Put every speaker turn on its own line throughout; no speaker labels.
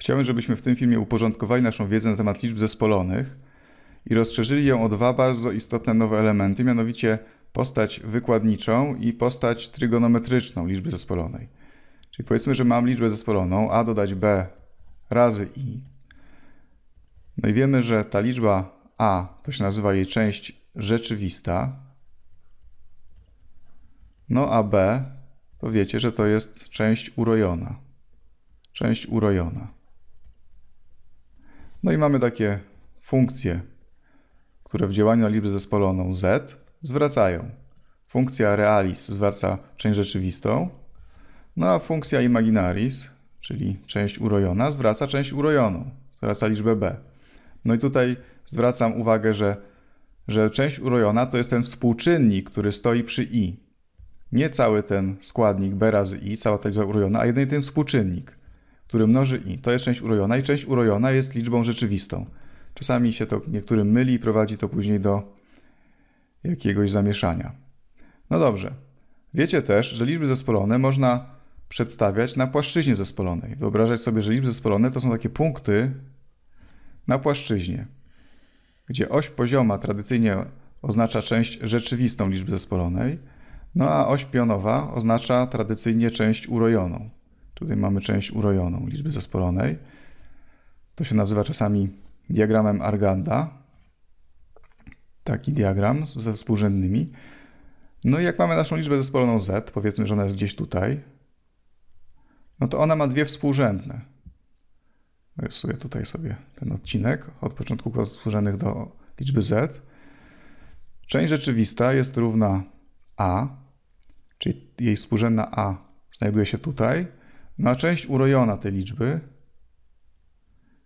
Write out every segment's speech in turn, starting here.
Chciałbym, żebyśmy w tym filmie uporządkowali naszą wiedzę na temat liczb zespolonych i rozszerzyli ją o dwa bardzo istotne nowe elementy, mianowicie postać wykładniczą i postać trygonometryczną liczby zespolonej. Czyli powiedzmy, że mam liczbę zespoloną a dodać b razy i. No i wiemy, że ta liczba a to się nazywa jej część rzeczywista. No a b to wiecie, że to jest część urojona. Część urojona. No i mamy takie funkcje, które w działaniu na liczbę zespoloną z zwracają. Funkcja realis zwraca część rzeczywistą, no a funkcja imaginaris, czyli część urojona, zwraca część urojoną, zwraca liczbę b. No i tutaj zwracam uwagę, że, że część urojona to jest ten współczynnik, który stoi przy i. Nie cały ten składnik b razy i, cała ta liczba urojona, a jedynie ten współczynnik który mnoży i. To jest część urojona i część urojona jest liczbą rzeczywistą. Czasami się to niektórym myli i prowadzi to później do jakiegoś zamieszania. No dobrze. Wiecie też, że liczby zespolone można przedstawiać na płaszczyźnie zespolonej. Wyobrażać sobie, że liczby zespolone to są takie punkty na płaszczyźnie, gdzie oś pozioma tradycyjnie oznacza część rzeczywistą liczby zespolonej, no a oś pionowa oznacza tradycyjnie część urojoną. Tutaj mamy część urojoną liczby zespolonej. To się nazywa czasami diagramem Arganda. Taki diagram ze współrzędnymi. No i jak mamy naszą liczbę zespoloną z, powiedzmy, że ona jest gdzieś tutaj, no to ona ma dwie współrzędne. Rysuję tutaj sobie ten odcinek od początku współrzędnych do liczby z. Część rzeczywista jest równa a, czyli jej współrzędna a znajduje się tutaj, na część urojona tej liczby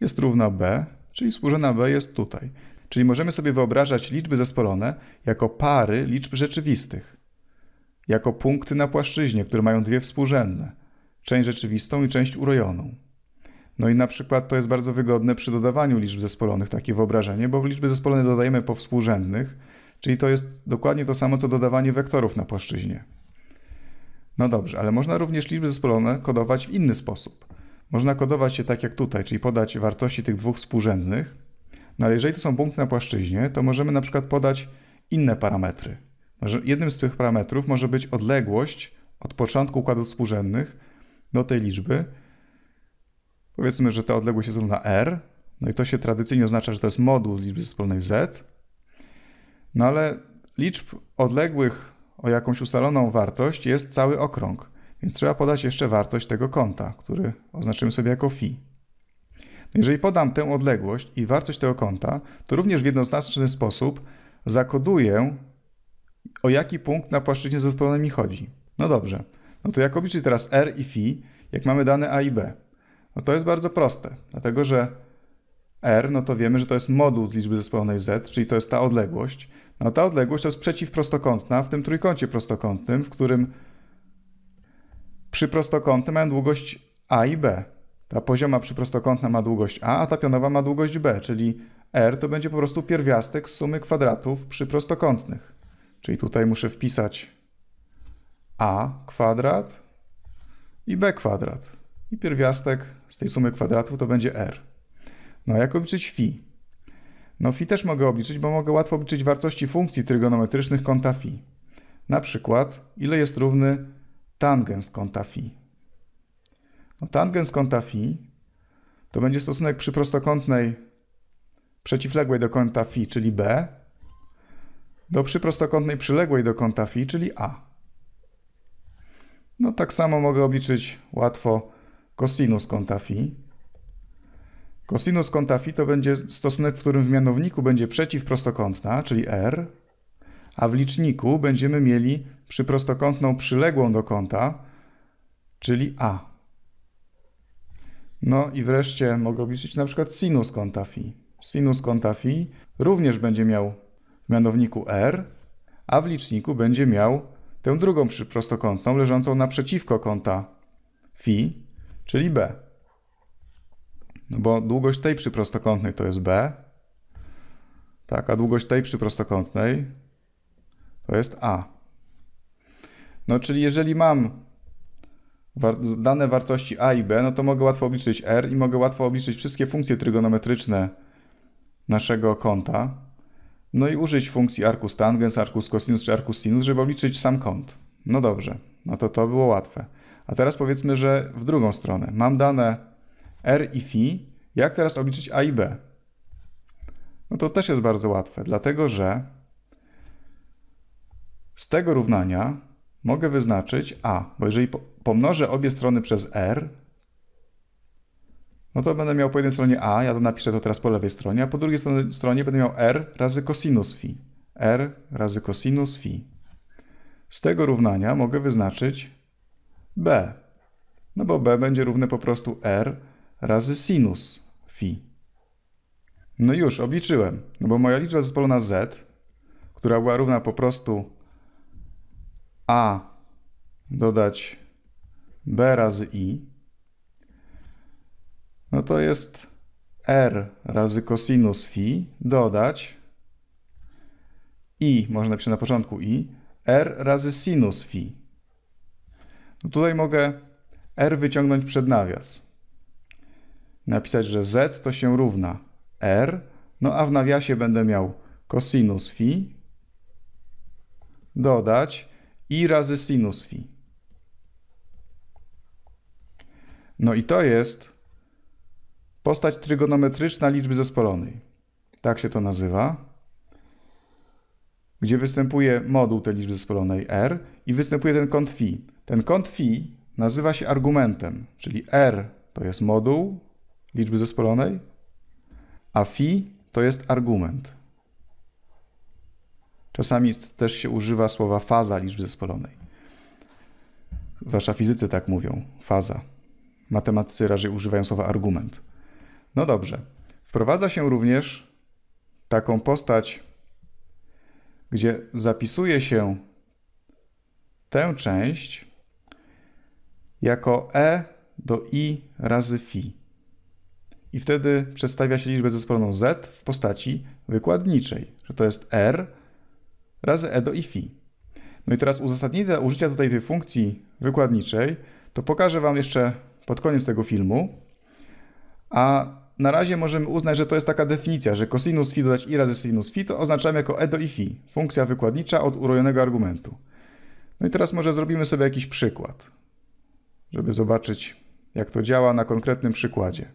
jest równa b, czyli współrzędna b jest tutaj. Czyli możemy sobie wyobrażać liczby zespolone jako pary liczb rzeczywistych, jako punkty na płaszczyźnie, które mają dwie współrzędne, część rzeczywistą i część urojoną. No i na przykład to jest bardzo wygodne przy dodawaniu liczb zespolonych, takie wyobrażenie, bo liczby zespolone dodajemy po współrzędnych, czyli to jest dokładnie to samo co dodawanie wektorów na płaszczyźnie. No dobrze, ale można również liczby zespolone kodować w inny sposób. Można kodować je tak jak tutaj, czyli podać wartości tych dwóch współrzędnych. No ale jeżeli to są punkty na płaszczyźnie, to możemy na przykład podać inne parametry. Jednym z tych parametrów może być odległość od początku układu współrzędnych do tej liczby. Powiedzmy, że ta odległość jest równa r, no i to się tradycyjnie oznacza, że to jest moduł liczby zespolnej z. No ale liczb odległych o jakąś ustaloną wartość jest cały okrąg, więc trzeba podać jeszcze wartość tego kąta, który oznaczymy sobie jako φ. Jeżeli podam tę odległość i wartość tego kąta, to również w jednoznaczny sposób zakoduję, o jaki punkt na płaszczyźnie zespolonej mi chodzi. No dobrze, no to jak obliczyć teraz r i φ, jak mamy dane a i b? No to jest bardzo proste, dlatego że r, no to wiemy, że to jest moduł z liczby zespolonej z, czyli to jest ta odległość. No ta odległość to jest przeciwprostokątna w tym trójkącie prostokątnym, w którym przy prostokątnym mają długość A i B. Ta pozioma przyprostokątna ma długość A, a ta pionowa ma długość B, czyli R to będzie po prostu pierwiastek z sumy kwadratów przyprostokątnych. Czyli tutaj muszę wpisać A kwadrat i B kwadrat. I pierwiastek z tej sumy kwadratów to będzie R. No jak obliczyć phi? No phi też mogę obliczyć, bo mogę łatwo obliczyć wartości funkcji trygonometrycznych kąta phi. Na przykład, ile jest równy tangens kąta phi. No, tangens kąta phi to będzie stosunek przy prostokątnej przeciwległej do kąta phi, czyli b, do przyprostokątnej przyległej do kąta phi, czyli a. No tak samo mogę obliczyć łatwo cosinus kąta phi. Cosinus kąta φ to będzie stosunek, w którym w mianowniku będzie przeciw prostokątna, czyli r, a w liczniku będziemy mieli przyprostokątną przyległą do kąta, czyli a. No i wreszcie mogę obliczyć na przykład sinus kąta φ. Sinus kąta φ również będzie miał w mianowniku r, a w liczniku będzie miał tę drugą przyprostokątną leżącą naprzeciwko kąta φ, czyli b. No bo długość tej przy prostokątnej to jest b, tak, a długość tej przy prostokątnej to jest a. No czyli jeżeli mam war dane wartości a i b, no to mogę łatwo obliczyć r i mogę łatwo obliczyć wszystkie funkcje trygonometryczne naszego kąta. No i użyć funkcji arcus tangens, arcus cosinus czy arcus sinus, żeby obliczyć sam kąt. No dobrze, no to to było łatwe. A teraz powiedzmy, że w drugą stronę. Mam dane R i Fi, jak teraz obliczyć A i B? No to też jest bardzo łatwe, dlatego że z tego równania mogę wyznaczyć A, bo jeżeli pomnożę obie strony przez R, no to będę miał po jednej stronie A, ja to napiszę to teraz po lewej stronie, a po drugiej stronie będę miał R razy cosinus Fi. R razy cosinus Fi. Z tego równania mogę wyznaczyć B, no bo B będzie równe po prostu R razy sinus phi. No już, obliczyłem, no bo moja liczba zespolona z, która była równa po prostu a dodać b razy i, no to jest r razy cosinus phi dodać i, można napisać na początku i, r razy sinus phi. No tutaj mogę r wyciągnąć przed nawias napisać, że z to się równa r, no a w nawiasie będę miał cosinus phi, dodać i razy sinus phi. No i to jest postać trygonometryczna liczby zespolonej. Tak się to nazywa. Gdzie występuje moduł tej liczby zespolonej r i występuje ten kąt phi. Ten kąt phi nazywa się argumentem, czyli r to jest moduł, liczby zespolonej, a fi to jest argument. Czasami też się używa słowa faza liczby zespolonej. Zwłaszcza fizycy tak mówią, faza. Matematycy raczej używają słowa argument. No dobrze. Wprowadza się również taką postać, gdzie zapisuje się tę część jako e do i razy fi i wtedy przedstawia się liczbę zespoloną z w postaci wykładniczej, że to jest r razy e do i phi. No i teraz uzasadnienie dla użycia tutaj tej funkcji wykładniczej to pokażę Wam jeszcze pod koniec tego filmu, a na razie możemy uznać, że to jest taka definicja, że cosinus phi dodać i razy sinus phi to oznaczamy jako e do i phi, funkcja wykładnicza od urojonego argumentu. No i teraz może zrobimy sobie jakiś przykład, żeby zobaczyć jak to działa na konkretnym przykładzie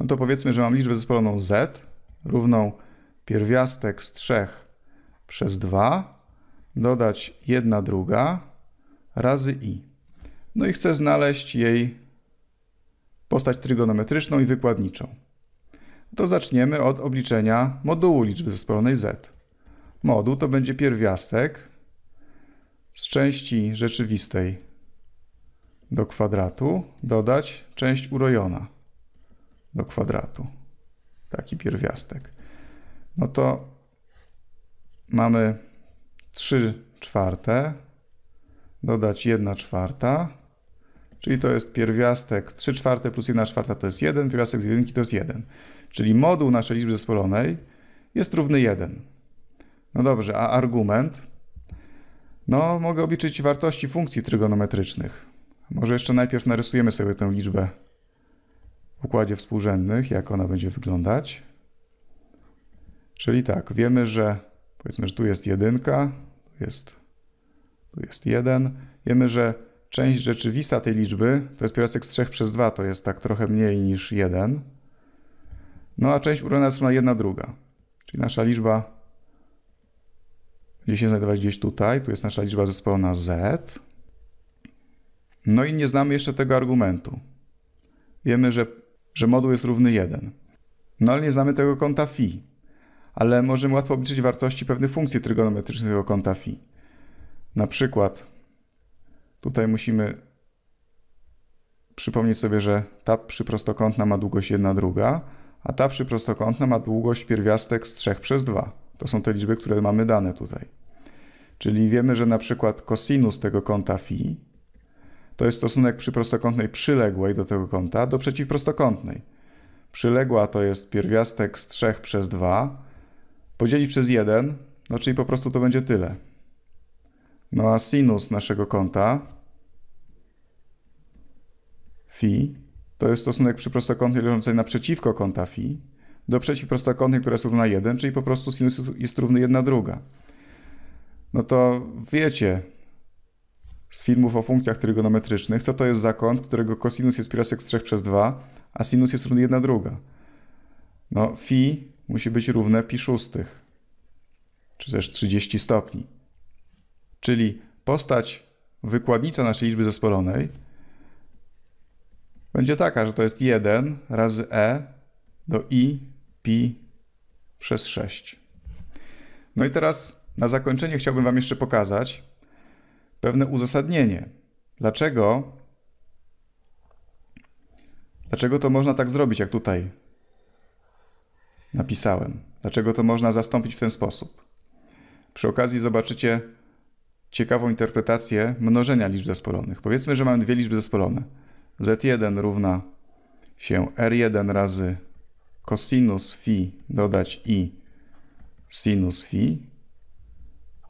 no to powiedzmy, że mam liczbę zespoloną z równą pierwiastek z 3 przez 2 dodać 1 druga razy i. No i chcę znaleźć jej postać trygonometryczną i wykładniczą. To zaczniemy od obliczenia modułu liczby zespolonej z. Moduł to będzie pierwiastek z części rzeczywistej do kwadratu dodać część urojona do kwadratu. Taki pierwiastek. No to mamy 3 czwarte dodać 1 czwarta, czyli to jest pierwiastek 3 czwarte plus 1 czwarta to jest 1, pierwiastek z jedynki to jest 1. Czyli moduł naszej liczby zespolonej jest równy 1. No dobrze, a argument? No, mogę obliczyć wartości funkcji trygonometrycznych. Może jeszcze najpierw narysujemy sobie tę liczbę układzie współrzędnych, jak ona będzie wyglądać. Czyli tak, wiemy, że powiedzmy, że tu jest jedynka, tu jest, tu jest jeden. Wiemy, że część rzeczywista tej liczby to jest pierwiastek z 3 przez 2, to jest tak trochę mniej niż 1. No a część urojona jest na 1 druga. Czyli nasza liczba będzie się znajdować gdzieś tutaj. Tu jest nasza liczba zespolona z. No i nie znamy jeszcze tego argumentu. Wiemy, że że moduł jest równy 1. No ale nie znamy tego kąta φ, ale możemy łatwo obliczyć wartości pewnych funkcji trygonometrycznych tego kąta φ. Na przykład tutaj musimy przypomnieć sobie, że ta przyprostokątna ma długość 1 druga, a ta przyprostokątna ma długość pierwiastek z 3 przez 2. To są te liczby, które mamy dane tutaj. Czyli wiemy, że na przykład kosinus tego kąta φ to jest stosunek przy prostokątnej przyległej do tego kąta do przeciwprostokątnej. Przyległa to jest pierwiastek z 3 przez 2 podzielić przez 1, no czyli po prostu to będzie tyle. No a sinus naszego kąta φ to jest stosunek przy prostokątnej leżącej naprzeciwko kąta φ do przeciwprostokątnej, która jest równa 1, czyli po prostu sinus jest równy 1 druga. No to wiecie, z filmów o funkcjach trygonometrycznych, co to jest zakąt, którego cosinus jest pirasek z 3 przez 2, a sinus jest równy 1 druga. No, fi musi być równe pi szóstych, czy też 30 stopni. Czyli postać wykładnicza naszej liczby zespolonej będzie taka, że to jest 1 razy e do i pi przez 6. No i teraz na zakończenie chciałbym Wam jeszcze pokazać, pewne uzasadnienie. Dlaczego? Dlaczego to można tak zrobić, jak tutaj napisałem? Dlaczego to można zastąpić w ten sposób? Przy okazji zobaczycie ciekawą interpretację mnożenia liczb zespolonych. Powiedzmy, że mamy dwie liczby zespolone. Z1 równa się R1 razy cosinus phi dodać i sinus phi,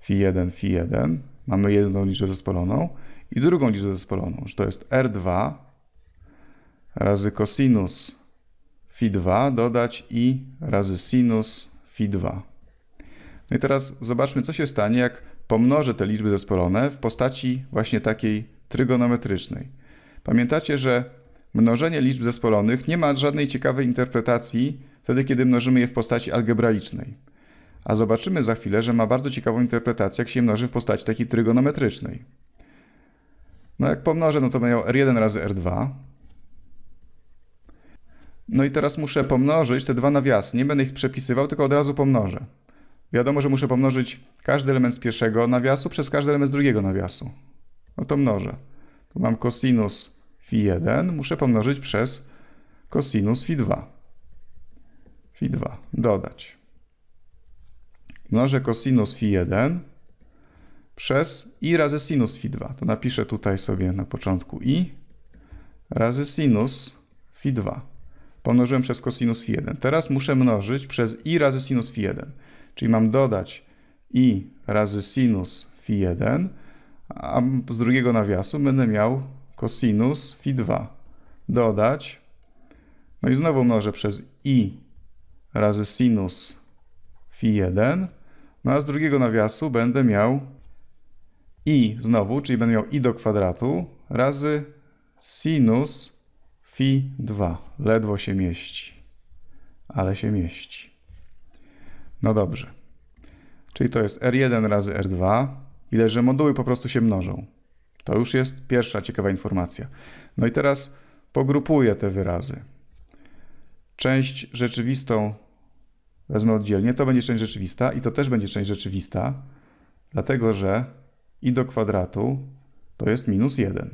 phi1, phi1 mamy jedną liczbę zespoloną i drugą liczbę zespoloną, że to jest R2 razy cosinus phi2 dodać i razy sinus phi2. No i teraz zobaczmy, co się stanie, jak pomnożę te liczby zespolone w postaci właśnie takiej trygonometrycznej. Pamiętacie, że mnożenie liczb zespolonych nie ma żadnej ciekawej interpretacji wtedy, kiedy mnożymy je w postaci algebraicznej a zobaczymy za chwilę, że ma bardzo ciekawą interpretację jak się mnoży w postaci takiej trygonometrycznej. No jak pomnożę, no to mają R1 razy R2. No i teraz muszę pomnożyć te dwa nawiasy. Nie będę ich przepisywał, tylko od razu pomnożę. Wiadomo, że muszę pomnożyć każdy element z pierwszego nawiasu przez każdy element z drugiego nawiasu. No to mnożę. Tu mam cosinus phi1, muszę pomnożyć przez cosinus phi2. Phi2, dodać mnożę cosinus phi 1 przez i razy sinus phi 2. To napiszę tutaj sobie na początku i razy sinus phi 2. Pomnożyłem przez cosinus phi 1. Teraz muszę mnożyć przez i razy sinus phi 1. Czyli mam dodać i razy sinus phi 1, a z drugiego nawiasu będę miał cosinus phi 2. Dodać, no i znowu mnożę przez i razy sinus Φ1, no a z drugiego nawiasu będę miał i znowu, czyli będę miał i do kwadratu razy sinus Φ2. Ledwo się mieści, ale się mieści. No dobrze. Czyli to jest R1 razy R2. Widać, że moduły po prostu się mnożą. To już jest pierwsza ciekawa informacja. No i teraz pogrupuję te wyrazy. Część rzeczywistą wezmę oddzielnie, to będzie część rzeczywista i to też będzie część rzeczywista, dlatego że i do kwadratu to jest minus 1.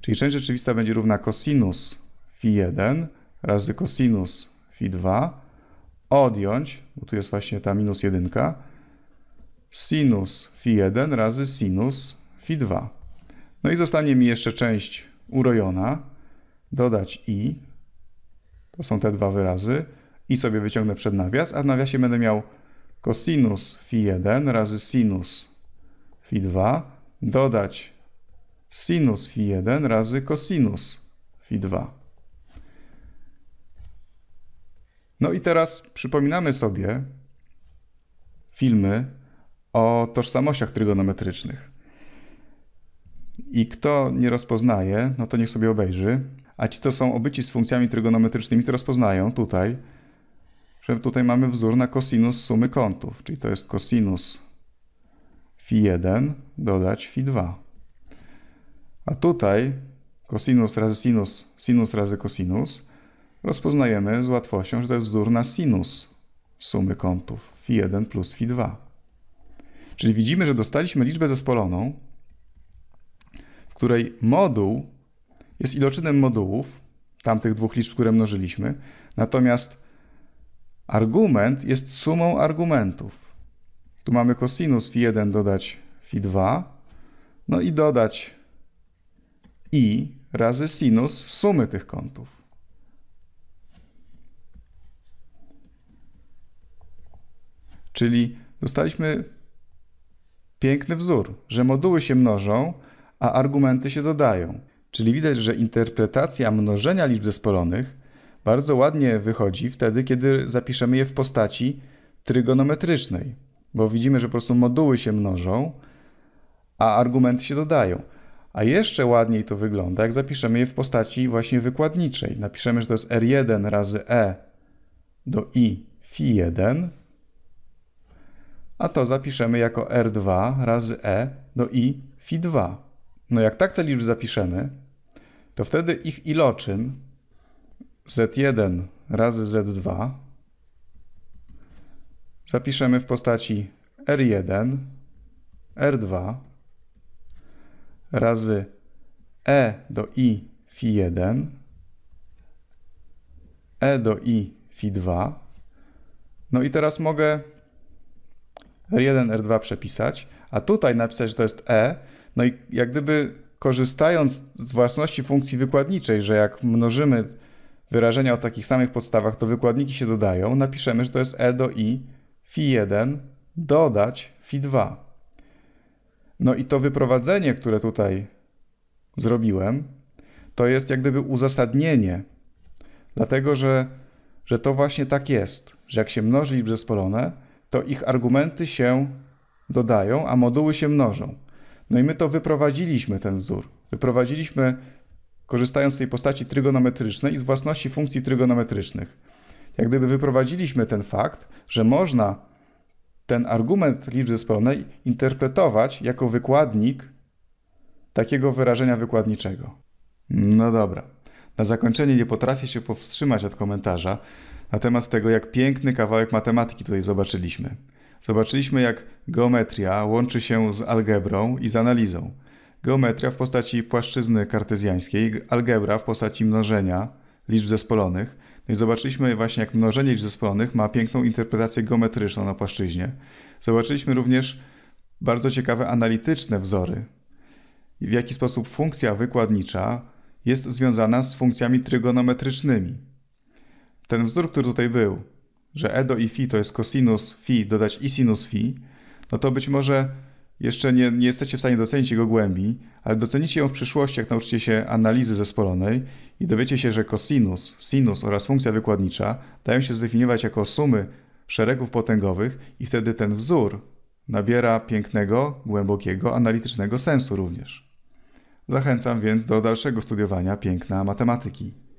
Czyli część rzeczywista będzie równa cosinus phi 1 razy cosinus phi 2 odjąć, bo tu jest właśnie ta minus 1, sinus phi 1 razy sinus phi 2. No i zostanie mi jeszcze część urojona, dodać i, to są te dwa wyrazy, i sobie wyciągnę przed nawias, a w nawiasie będę miał cosinus phi1 razy sinus phi2 dodać sinus phi1 razy cosinus phi2. No i teraz przypominamy sobie filmy o tożsamościach trygonometrycznych. I kto nie rozpoznaje, no to niech sobie obejrzy. A ci, to są obyci z funkcjami trygonometrycznymi, to rozpoznają tutaj że tutaj mamy wzór na kosinus sumy kątów, czyli to jest kosinus φ 1 dodać φ 2 A tutaj kosinus razy sinus, sinus razy kosinus rozpoznajemy z łatwością, że to jest wzór na sinus sumy kątów φ 1 plus φ 2 Czyli widzimy, że dostaliśmy liczbę zespoloną, w której moduł jest iloczynem modułów tamtych dwóch liczb, które mnożyliśmy, natomiast Argument jest sumą argumentów. Tu mamy cosinus phi1 dodać phi2, no i dodać i razy sinus sumy tych kątów. Czyli dostaliśmy piękny wzór, że moduły się mnożą, a argumenty się dodają. Czyli widać, że interpretacja mnożenia liczb zespolonych bardzo ładnie wychodzi wtedy, kiedy zapiszemy je w postaci trygonometrycznej, bo widzimy, że po prostu moduły się mnożą, a argumenty się dodają. A jeszcze ładniej to wygląda, jak zapiszemy je w postaci właśnie wykładniczej. Napiszemy, że to jest R1 razy E do I phi 1, a to zapiszemy jako R2 razy E do I phi 2. No jak tak te liczby zapiszemy, to wtedy ich iloczyn z1 razy z2 zapiszemy w postaci r1, r2 razy e do i fi 1, e do i fi 2. No i teraz mogę r1, r2 przepisać, a tutaj napisać, że to jest e, no i jak gdyby korzystając z własności funkcji wykładniczej, że jak mnożymy wyrażenia o takich samych podstawach, to wykładniki się dodają, napiszemy, że to jest e do i, fi1 dodać fi2. No i to wyprowadzenie, które tutaj zrobiłem, to jest jak gdyby uzasadnienie, dlatego że, że to właśnie tak jest, że jak się mnoży liczby zespolone, to ich argumenty się dodają, a moduły się mnożą. No i my to wyprowadziliśmy, ten wzór. Wyprowadziliśmy korzystając z tej postaci trygonometrycznej i z własności funkcji trygonometrycznych. Jak gdyby wyprowadziliśmy ten fakt, że można ten argument liczby zespolonej interpretować jako wykładnik takiego wyrażenia wykładniczego. No dobra. Na zakończenie nie potrafię się powstrzymać od komentarza na temat tego, jak piękny kawałek matematyki tutaj zobaczyliśmy. Zobaczyliśmy, jak geometria łączy się z algebrą i z analizą geometria w postaci płaszczyzny kartezjańskiej, algebra w postaci mnożenia liczb zespolonych. No i zobaczyliśmy właśnie, jak mnożenie liczb zespolonych ma piękną interpretację geometryczną na płaszczyźnie. Zobaczyliśmy również bardzo ciekawe analityczne wzory, w jaki sposób funkcja wykładnicza jest związana z funkcjami trygonometrycznymi. Ten wzór, który tutaj był, że e do i fi to jest cosinus fi dodać i sinus fi, no to być może jeszcze nie, nie, jesteście w stanie docenić jego głębi, ale docenicie ją w przyszłości, jak nauczycie się analizy zespolonej i dowiecie się, że cosinus, sinus oraz funkcja wykładnicza dają się zdefiniować jako sumy szeregów potęgowych i wtedy ten wzór nabiera pięknego, głębokiego, analitycznego sensu również. Zachęcam więc do dalszego studiowania piękna matematyki.